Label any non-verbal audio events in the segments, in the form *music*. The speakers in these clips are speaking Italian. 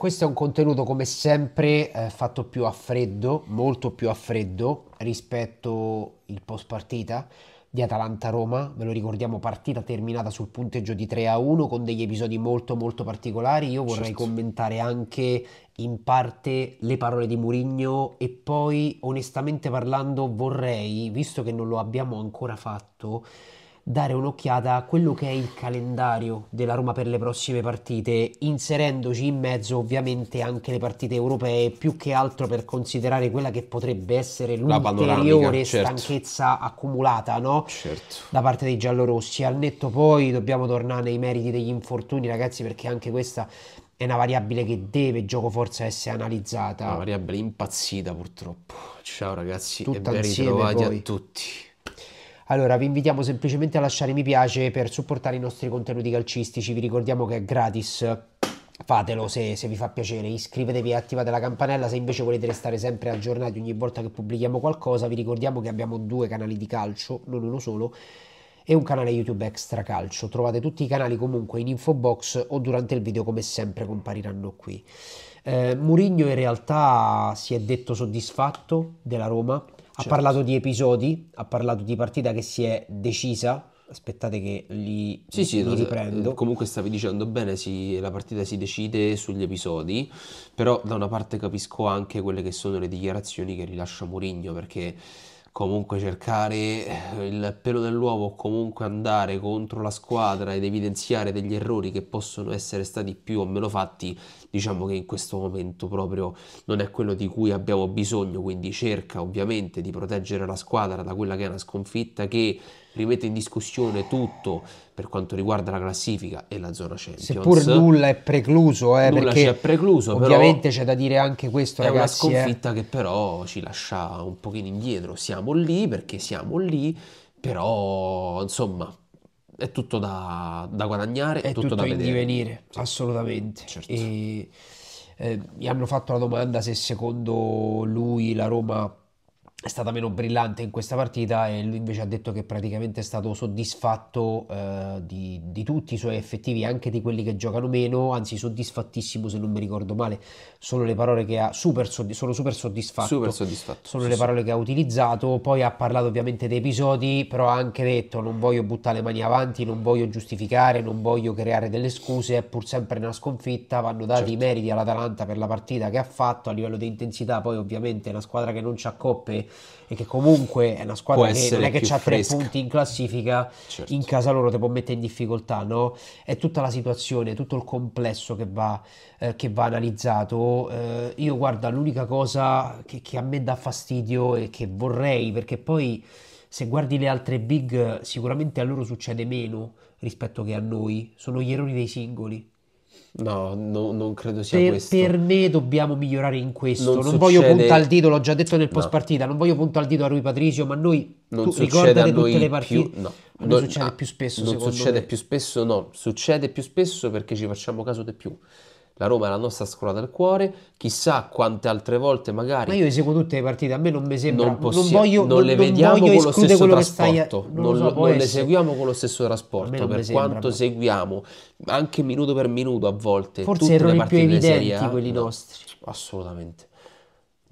questo è un contenuto come sempre eh, fatto più a freddo, molto più a freddo rispetto il post partita di Atalanta-Roma, ve lo ricordiamo partita terminata sul punteggio di 3 a 1 con degli episodi molto molto particolari, io vorrei certo. commentare anche in parte le parole di Murigno e poi onestamente parlando vorrei, visto che non lo abbiamo ancora fatto, dare un'occhiata a quello che è il calendario della Roma per le prossime partite, inserendoci in mezzo ovviamente anche le partite europee, più che altro per considerare quella che potrebbe essere l'ulteriore certo. stanchezza accumulata no? certo. da parte dei giallorossi. Al netto poi dobbiamo tornare nei meriti degli infortuni, ragazzi, perché anche questa è una variabile che deve gioco forza essere analizzata. Una variabile impazzita purtroppo. Ciao ragazzi Tutta e ben ritrovati poi. a tutti. Allora, vi invitiamo semplicemente a lasciare mi piace per supportare i nostri contenuti calcistici. Vi ricordiamo che è gratis. Fatelo se, se vi fa piacere, iscrivetevi e attivate la campanella. Se invece volete restare sempre aggiornati ogni volta che pubblichiamo qualcosa, vi ricordiamo che abbiamo due canali di calcio, non uno solo, e un canale YouTube Extra Calcio. Trovate tutti i canali comunque in info box o durante il video, come sempre, compariranno qui. Eh, Murigno in realtà si è detto soddisfatto della Roma ha certo. parlato di episodi, ha parlato di partita che si è decisa. Aspettate che li, sì, sì, li no, riprendo. Eh, comunque stavi dicendo bene, sì, la partita si decide sugli episodi, però da una parte capisco anche quelle che sono le dichiarazioni che rilascia Mourinho, perché comunque cercare eh, il pelo dell'uovo comunque andare contro la squadra ed evidenziare degli errori che possono essere stati più o meno fatti diciamo che in questo momento proprio non è quello di cui abbiamo bisogno, quindi cerca ovviamente di proteggere la squadra da quella che è una sconfitta che rimette in discussione tutto per quanto riguarda la classifica e la zona Champions. Seppur nulla è precluso, eh, nulla perché precluso, ovviamente c'è da dire anche questo, è ragazzi. È eh. una sconfitta eh. che però ci lascia un pochino indietro, siamo lì perché siamo lì, però insomma è tutto da, da guadagnare, è, è tutto, tutto, da in vedere. divenire, sì. assolutamente. Certo. E, eh, gli hanno fatto la domanda se secondo lui la Roma è stata meno brillante in questa partita e lui invece ha detto che praticamente è stato soddisfatto eh, di, di, tutti i suoi effettivi, anche di quelli che giocano meno, anzi soddisfattissimo se non mi ricordo male, sono le parole che ha, super soddisf- sono super soddisfatto, super soddisfatto sono sì, le parole sì. che ha utilizzato, poi ha parlato ovviamente di episodi, però ha anche detto non voglio buttare le mani avanti, non voglio giustificare, non voglio creare delle scuse, è pur sempre una sconfitta, vanno dati certo. i meriti all'Atalanta per la partita che ha fatto a livello di intensità, poi ovviamente è una squadra che non c'ha coppe e che comunque è una squadra che non è che ha tre punti in classifica, certo. in casa loro ti può mettere in difficoltà, no? È tutta la situazione, tutto il complesso che va, eh, che va analizzato. Eh, io guarda, l'unica cosa che, che a me dà fastidio e che vorrei, perché poi se guardi le altre big sicuramente a loro succede meno rispetto che a noi, sono gli errori dei singoli. No, no, non credo sia per, questo. Per me dobbiamo migliorare in questo. Non, non succede... voglio puntare al dito, l'ho già detto nel post partita, no. non voglio puntare al dito a Rui Patricio, ma noi non tu, ricordate tutte le partite. Più, no. Non no, succede ah, più spesso, non succede me. più spesso, no, succede più spesso perché ci facciamo caso di più. La Roma è la nostra scuola del cuore, chissà quante altre volte magari... Ma io eseguo tutte le partite, a me non mi sembra... Non, possi- non, voglio, non, non le vediamo non con lo stesso quello trasporto, a... non, so, non le seguiamo con lo stesso trasporto, per quanto ma... seguiamo, anche minuto per minuto a volte. Forse erano i più evidenti serie, quelli no, nostri. Assolutamente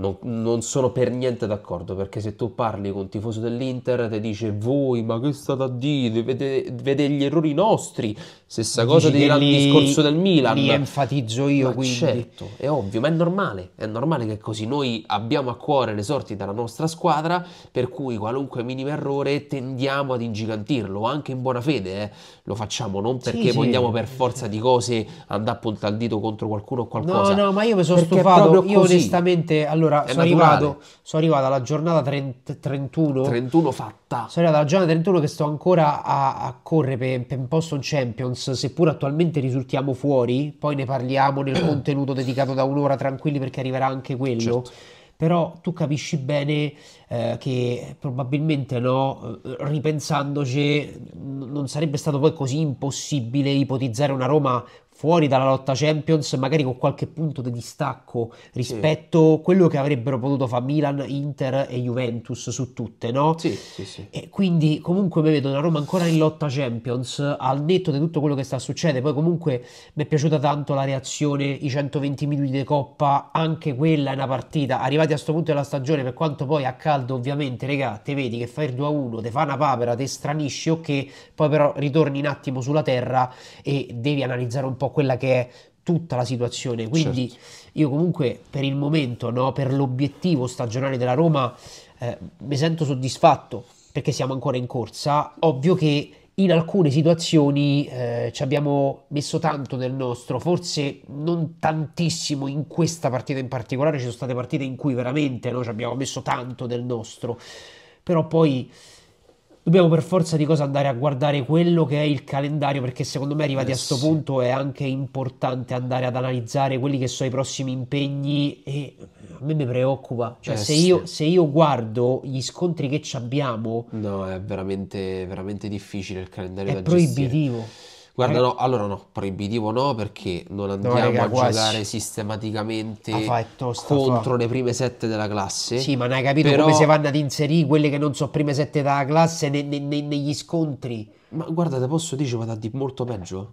non, non, sono per niente d'accordo perché se tu parli con un tifoso dell'Inter ti dice voi ma che state a dire vede, vede gli errori nostri stessa Dici cosa del discorso del Milan li enfatizzo io ma quindi certo è ovvio ma è normale è normale che così noi abbiamo a cuore le sorti della nostra squadra per cui qualunque minimo errore tendiamo ad ingigantirlo anche in buona fede eh. lo facciamo non perché sì, vogliamo sì. per forza di cose andare a puntare il dito contro qualcuno o qualcosa no no ma io mi sono stufato io onestamente allora allora, sono arrivato, sono arrivato, alla giornata 30, 31. 31 fatta. Sono arrivato alla giornata 31 che sto ancora a, a correre per, per Boston Champions, seppur attualmente risultiamo fuori, poi ne parliamo nel *clears throat* contenuto dedicato da un'ora tranquilli perché arriverà anche quello. Certo però tu capisci bene eh, che probabilmente no, eh, ripensandoci, non sarebbe stato poi così impossibile ipotizzare una Roma fuori dalla lotta Champions, magari con qualche punto di distacco rispetto a sì. quello che avrebbero potuto fare Milan, Inter e Juventus su tutte, no? Sì, sì, sì. E quindi comunque mi vedo una Roma ancora in lotta Champions, al netto di tutto quello che sta succedendo, poi comunque mi è piaciuta tanto la reazione, i 120 minuti di Coppa, anche quella è una partita, arrivati a questo punto della stagione, per quanto poi a caldo ovviamente, regà, te vedi che fai il 2-1, te fa una papera, te stranisci, ok, poi però ritorni un attimo sulla terra e devi analizzare un po' po' quella che è tutta la situazione. Quindi certo. io comunque per il momento, no, per l'obiettivo stagionale della Roma, eh, mi sento soddisfatto perché siamo ancora in corsa. Ovvio che in alcune situazioni eh, ci abbiamo messo tanto del nostro, forse non tantissimo in questa partita in particolare, ci sono state partite in cui veramente no, ci abbiamo messo tanto del nostro, però poi dobbiamo per forza di cosa andare a guardare quello che è il calendario, perché secondo me arrivati eh a questo sì. punto è anche importante andare ad analizzare quelli che sono i prossimi impegni e a me mi preoccupa. Cioè, eh se, sì. io, se, io, guardo gli scontri che abbiamo... No, è veramente, veramente difficile il calendario è da gestire. È proibitivo. Guarda, no, allora no, proibitivo no, perché non andiamo a giocare sistematicamente contro le prime sette della classe. Sì, ma non hai capito però... come si vanno ad inserire quelle che non sono prime sette della classe ne, ne, ne, negli scontri. Ma guarda, te posso dire, ma da di molto peggio.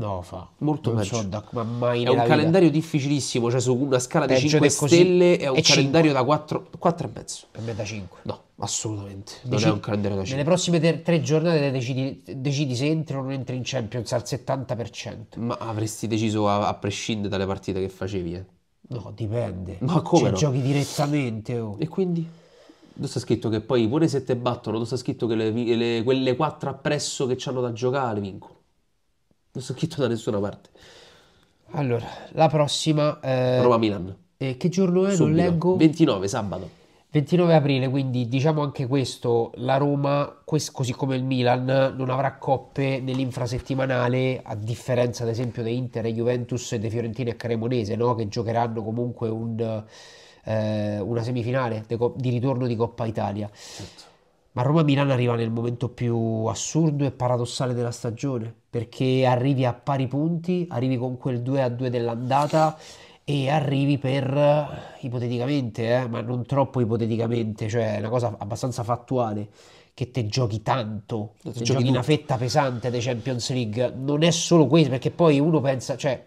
No, fa molto non peggio. ma mai è un vita. calendario difficilissimo, cioè su una scala peggio di 5 stelle è un è calendario 5. da 4, 4 e mezzo. Per me da 5. No, assolutamente. Non Deci, è un calendario da 5. Nelle prossime tre, tre giornate decidi, decidi, se entri o non entri in Champions al 70%. Ma avresti deciso a, a prescindere dalle partite che facevi, eh? No, dipende. Ma come? Cioè, no? giochi direttamente. Oh. E quindi? Tu sta scritto che poi pure se te battono, tu sta scritto che le, le, quelle 4 appresso che hanno da giocare vincono. Non sono scritto da nessuna parte. Allora, la prossima... Eh, Roma-Milan. Eh, che giorno è? Subito. Non leggo. 29, sabato. 29 aprile, quindi diciamo anche questo, la Roma, così come il Milan, non avrà coppe nell'infrasettimanale, a differenza ad esempio di Inter e Juventus, e di Fiorentina e Cremonese, no? che giocheranno comunque un, eh, una semifinale di, di, ritorno di Coppa Italia. Certo. Ma Roma-Milano arriva nel momento più assurdo e paradossale della stagione, perché arrivi a pari punti, arrivi con quel 2-2 dell'andata e arrivi per, eh, ipoteticamente, eh, ma non troppo ipoteticamente, cioè è una cosa abbastanza fattuale, che te giochi tanto, te giochi, giochi una fetta pesante dei Champions League. Non è solo questo, perché poi uno pensa, cioè,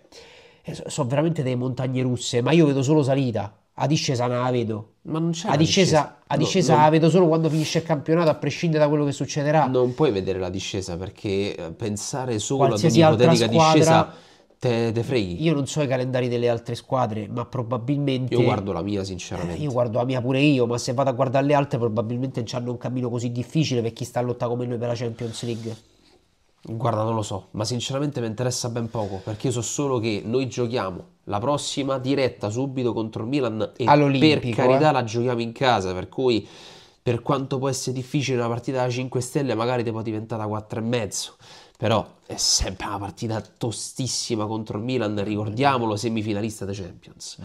eh, sono veramente delle montagne russe, ma io vedo solo salita a discesa non la vedo. Ma non c'è. A discesa, discesa. discesa no, la vedo solo quando finisce il campionato, a prescindere da quello che succederà. Non puoi vedere la discesa perché eh, pensare solo Qualsiasi ad un'ipotetica discesa te, te freghi. Io non so i calendari delle altre squadre, ma probabilmente. Io guardo la mia, sinceramente. Eh, io guardo la mia pure io, ma se vado a guardare le altre, probabilmente hanno un cammino così difficile per chi sta a lotta come noi per la Champions League. Guarda, non lo so, ma sinceramente mi interessa ben poco perché so solo che noi giochiamo la prossima diretta subito contro il Milan e per eh. carità eh? la giochiamo in casa, per cui per quanto può essere difficile una partita da 5 stelle, magari ti può diventare e mezzo. Però è sempre una partita tostissima contro il Milan, ricordiamolo, semifinalista dei Champions.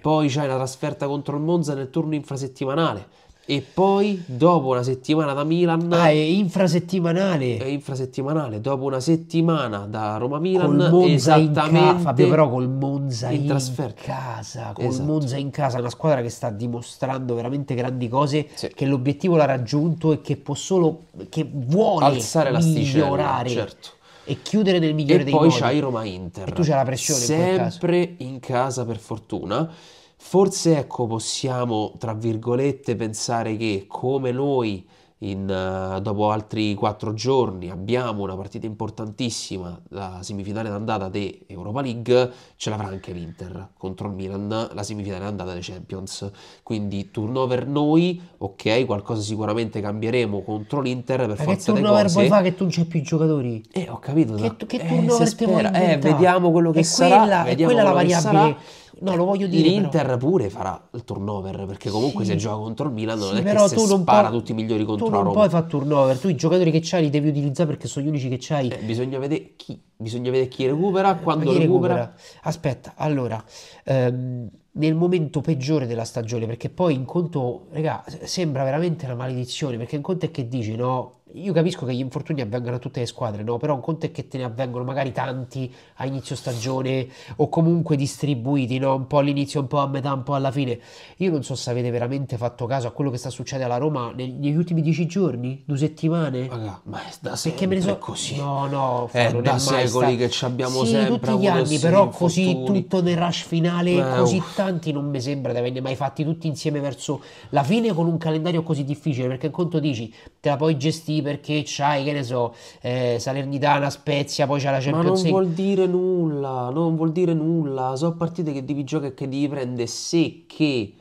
Poi c'hai la trasferta contro il Monza nel turno infrasettimanale e poi dopo una settimana da Milan. Ah, è infrasettimanale. È infrasettimanale. Dopo una settimana da Roma Milan. esattamente. In ca- Fabio, però col Monza in, in casa. Col esatto. Monza in casa, una squadra che sta dimostrando veramente grandi cose. Sì. Che l'obiettivo l'ha raggiunto e che può solo. che vuole alzare migliorare. Certo. E chiudere nel migliore e dei modi. E poi c'hai Roma Inter. E tu c'hai la pressione. Sempre in, in casa, per fortuna Forse ecco, possiamo, tra virgolette, pensare che come noi in, eh, dopo altri quattro giorni abbiamo una partita importantissima, la semifinale d'andata di Europa League, ce l'avrà anche l'Inter contro il Milan, la semifinale d'andata dei Champions. Quindi turnover noi, ok, qualcosa sicuramente cambieremo contro l'Inter per Ma forza delle cose. Che turnover vuoi fare che tu non c'è più giocatori? Eh, ho capito. Che, tu, che eh, turnover eh, vediamo quello che è sarà. Quella, è quella la variabile No, lo voglio dire. L'Inter però. pure farà il turnover perché comunque sì. se gioca contro il Milan non è però che tu spara puoi, tutti i migliori contro tu non la Roma. Poi fa turnover, tu i giocatori che c'hai li devi utilizzare perché sono gli unici che c'hai. Eh, bisogna, vedere chi, bisogna vedere chi recupera, eh, quando chi recupera. recupera. Aspetta, allora, ehm, nel momento peggiore della stagione perché poi in conto, raga, sembra veramente una maledizione perché in conto è che dici no io capisco che gli infortuni avvengano a tutte le squadre, no? però un conto è che te ne avvengono magari tanti a inizio stagione o comunque distribuiti, no? un po' all'inizio, un po' a metà, un po' alla fine. Io non so se avete veramente fatto caso a quello che sta succedendo alla Roma negli ultimi dieci giorni, due settimane. Raga, ma è da sempre me ne so... così. No, no, è da è secoli sta... che ci abbiamo sì, sempre tutti gli anni, però così tutto nel rush finale, Beh, così uff. tanti non mi sembra di averne mai fatti tutti insieme verso la fine con un calendario così difficile, perché in conto dici, te la puoi gestire perché c'hai, che ne so, eh, Salernitana, Spezia, poi c'è la Champions League. Ma non vuol dire nulla, non vuol dire nulla. Sono partite che devi giocare e che devi prendere secche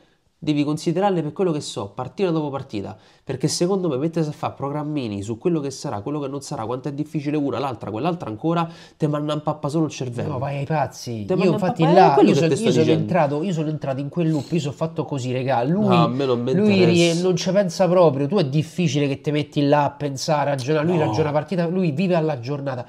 devi considerarle per quello che so, partita dopo partita, perché secondo me mentre a fare programmini su quello che sarà, quello che non sarà, quanto è difficile una, l'altra, quell'altra ancora, te manna in pappa solo il cervello. No, vai ai pazzi. Te io infatti là, eh, io, so, io sono entrato, io sono entrato in quel loop, io sono fatto così, regà, lui, no, non, lui non ci pensa proprio, tu è difficile che ti metti là a pensare, a ragionare, lui no. ragiona partita, lui vive alla giornata.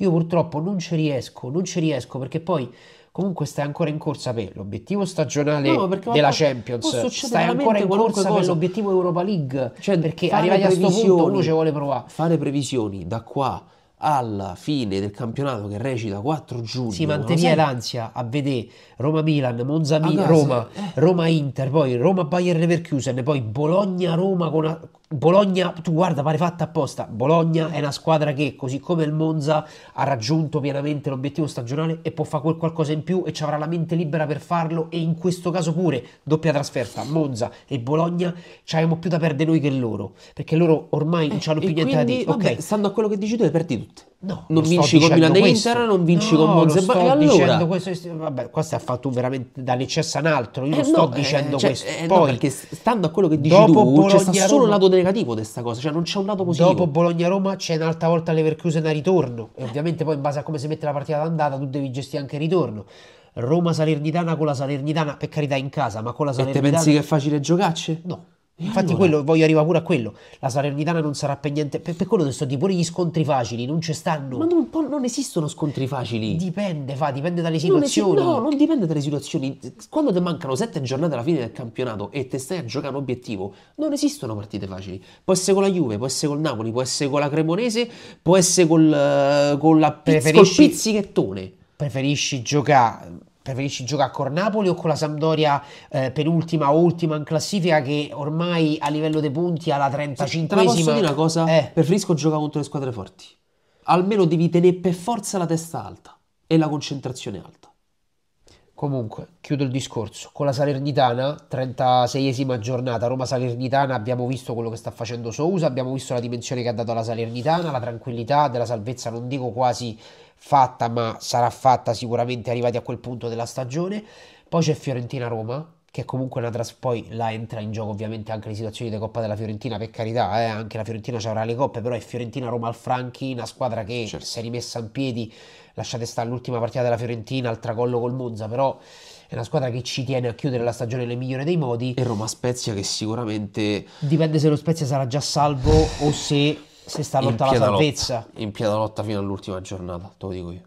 Io purtroppo non ci riesco, non ci riesco perché poi comunque stai ancora in corsa per l'obiettivo stagionale no, della Champions, stai ancora in corsa cosa. per l'obiettivo Europa League, cioè, perché arrivati a questo punto uno ci vuole provare. Fare previsioni da qua alla fine del campionato che recita 4 giugno si manteneva l'ansia a vedere Roma-Milan, Monza-Roma, Roma-Inter, eh. poi roma bayern Leverkusen, poi Bologna-Roma con, Bologna, tu guarda, pare fatta apposta. Bologna è una squadra che, così come il Monza, ha raggiunto pienamente l'obiettivo stagionale e può fare quel qualcosa in più e ci avrà la mente libera per farlo. E in questo caso pure, doppia trasferta, Monza e Bologna, ci abbiamo più da perdere noi che loro. Perché loro ormai non hanno eh, più niente da dire. Vabbè, okay. Stando a quello che dici tu, le perdi tutte. No, non vinci con Milan e Inter, non vinci no, con Monzebani. Sto allora... dicendo questo, vabbè, questo è fatto veramente da necessa un altro. Io eh non sto no, eh, dicendo cioè, eh, questo. Cioè, Poi, no, perché stando a quello che dici dopo tu, Bologna, c'è solo un lato negativo di questa cosa, cioè non c'è un lato positivo. Dopo Bologna-Roma c'è un'altra volta Leverkusen a ritorno. E ovviamente poi in base a come si mette la partita d'andata tu devi gestire anche il ritorno. Roma-Salernitana con la Salernitana, per carità in casa, ma con la Salernitana... E te pensi che è facile giocarci? No. Eh, Infatti, allora. quello, voglio arrivare pure a quello. La Salernitana non sarà per niente. Per, per quello che sto di pure gli scontri facili non ci stanno. Ma non, non, esistono scontri facili. Dipende, fa, dipende dalle situazioni. Non esi- no, non dipende dalle situazioni. Quando ti mancano sette giornate alla fine del campionato e te stai a giocare un obiettivo, non esistono partite facili. Può essere con la Juve, può essere col Napoli, può essere con la Cremonese, può essere col, uh, con la Piz- col pizzichettone. Preferisci giocare preferisci giocare con Napoli o con la Sampdoria eh, penultima o ultima in classifica che ormai a livello dei punti alla 35esima... Posso dire una cosa? Eh. Preferisco giocare contro le squadre forti. Almeno devi tenere per forza la testa alta e la concentrazione alta. Comunque, chiudo il discorso. Con la Salernitana, 36esima giornata, Roma-Salernitana, abbiamo visto quello che sta facendo Sousa, abbiamo visto la dimensione che ha dato alla Salernitana, la tranquillità della salvezza, non dico quasi fatta, ma sarà fatta sicuramente arrivati a quel punto della stagione. Poi c'è Fiorentina-Roma, che comunque una tras- poi là entra in gioco ovviamente anche le situazioni di Coppa della Fiorentina, per carità, eh, anche la Fiorentina ci avrà le coppe, però è Fiorentina-Roma al Franchi, una squadra che certo. si è rimessa in piedi, lasciate stare l'ultima partita della Fiorentina, al tracollo col Monza, però è una squadra che ci tiene a chiudere la stagione nel migliore dei modi. E Roma Spezia che sicuramente... Dipende se lo Spezia sarà già salvo o se, se sta lotta la salvezza. Lotta. In piena lotta fino all'ultima giornata, te lo dico io.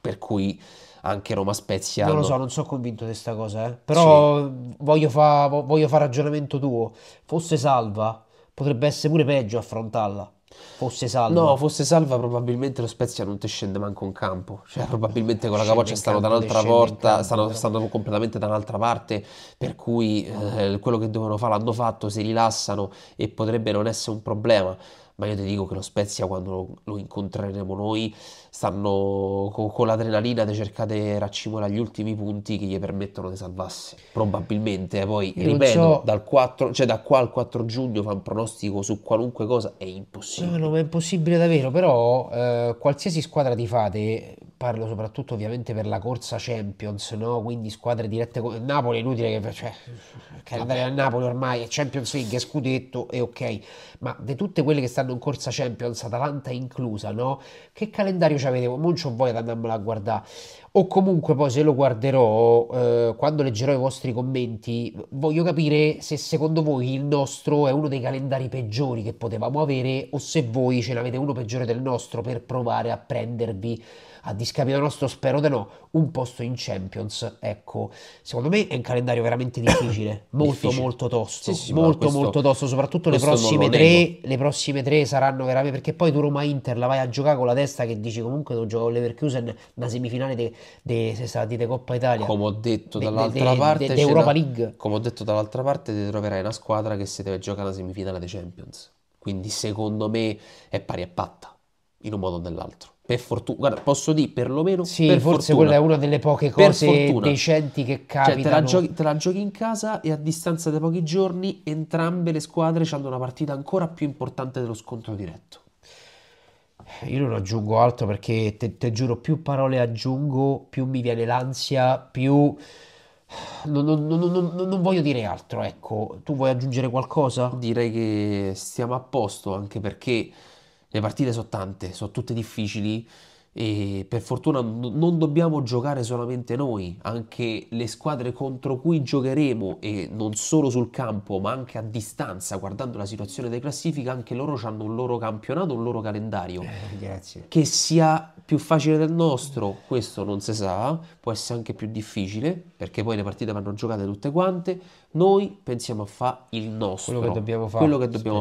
Per cui anche Roma Spezia. Non lo so, non sono convinto di questa cosa, eh. però sì. voglio fare fa ragionamento tuo. Fosse salva, potrebbe essere pure peggio affrontarla. Fosse salva. No, fosse salva probabilmente lo Spezia non ti scende manco in campo. Cioè, probabilmente con la capoccia stanno da un'altra porta, stanno, stanno, completamente da un'altra parte, per cui eh, quello che dovevano fare l'hanno fatto, si rilassano e potrebbe non essere un problema ma io ti dico che lo Spezia quando lo, lo incontreremo noi stanno con, con l'adrenalina di cercare di raccimolare gli ultimi punti che gli permettono di salvarsi. Probabilmente eh, poi, io ripeto, so... dal 4, cioè da qua al 4 giugno fa un pronostico su qualunque cosa è impossibile. No, no, è impossibile davvero, però eh, qualsiasi squadra ti fate parlo soprattutto ovviamente per la corsa Champions, no? quindi squadre dirette con Napoli, è inutile che, cioè, che andare a Napoli ormai è Champions League, è scudetto e ok, ma di tutte quelle che stanno in corsa Champions, Atalanta inclusa, no? che calendario ci avete? Non c'ho voglia di andarmela a guardare. O comunque poi se lo guarderò, eh, quando leggerò i vostri commenti, voglio capire se secondo voi il nostro è uno dei calendari peggiori che potevamo avere o se voi ce n'avete uno peggiore del nostro per provare a prendervi a discapito nostro spero di no, un posto in Champions. Ecco, secondo me è un calendario veramente *coughs* difficile, molto difficile. molto tosto, sì, sì, molto questo, molto tosto, soprattutto le prossime, tre, le prossime tre saranno veramente, perché poi tu Roma-Inter la vai a giocare con la testa che dici comunque devo giocare con l'Everkusen, una semifinale di de, de, Coppa Italia. Come ho detto dall'altra de, parte... Europa League. Come ho detto dall'altra parte ti troverai una squadra che si deve giocare la semifinale dei Champions. Quindi secondo me è pari e patta, in un modo o nell'altro per fortuna, guarda, posso dire perlomeno sì, per forse fortuna. quella è una delle poche cose decenti che capitano. Cioè, te, la giochi, te, la giochi, in casa e a distanza di pochi giorni entrambe le squadre hanno una partita ancora più importante dello scontro diretto. Eh, io non aggiungo altro perché te, te giuro, più parole aggiungo, più mi viene l'ansia, più... Eh, non, non, non, non, voglio dire altro, ecco. Tu vuoi aggiungere qualcosa? Direi che stiamo a posto, anche perché le partite sono tante, sono tutte difficili e per fortuna non dobbiamo giocare solamente noi, anche le squadre contro cui giocheremo e non solo sul campo ma anche a distanza guardando la situazione dei classifica anche loro hanno un loro campionato, un loro calendario eh, che sia più facile del nostro questo non si sa, può essere anche più difficile perché poi le partite vanno giocate tutte quante noi pensiamo a fare il nostro, quello che dobbiamo fare.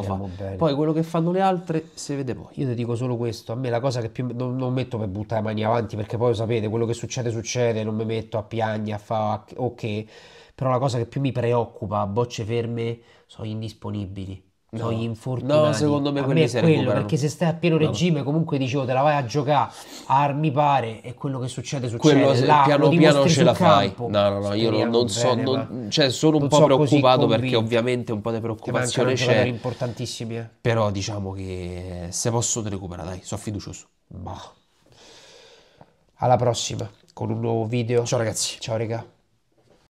Fa. Poi quello che fanno le altre se vede poi. Io ti dico solo questo, a me la cosa che più non, non metto per buttare le mani avanti perché poi lo sapete, quello che succede succede, non mi metto a piagne, a fare ok, però la cosa che più mi preoccupa a bocce ferme sono gli indisponibili No, gli infortuni. No, secondo me, a me è quello perché se stai a pieno regime, comunque dicevo, oh, te la vai a giocare a armi pare e quello che succede succede. Quello, là, piano piano ce la campo. fai. No, no, no, io non, eh, non so, bene, non, cioè, sono un po' so preoccupato perché ovviamente un po' di preoccupazione c'è. importantissimi, eh. Però diciamo che se posso te recupera, dai, sono fiducioso. Bah. Alla prossima con un nuovo video. Ciao ragazzi. Ciao raga.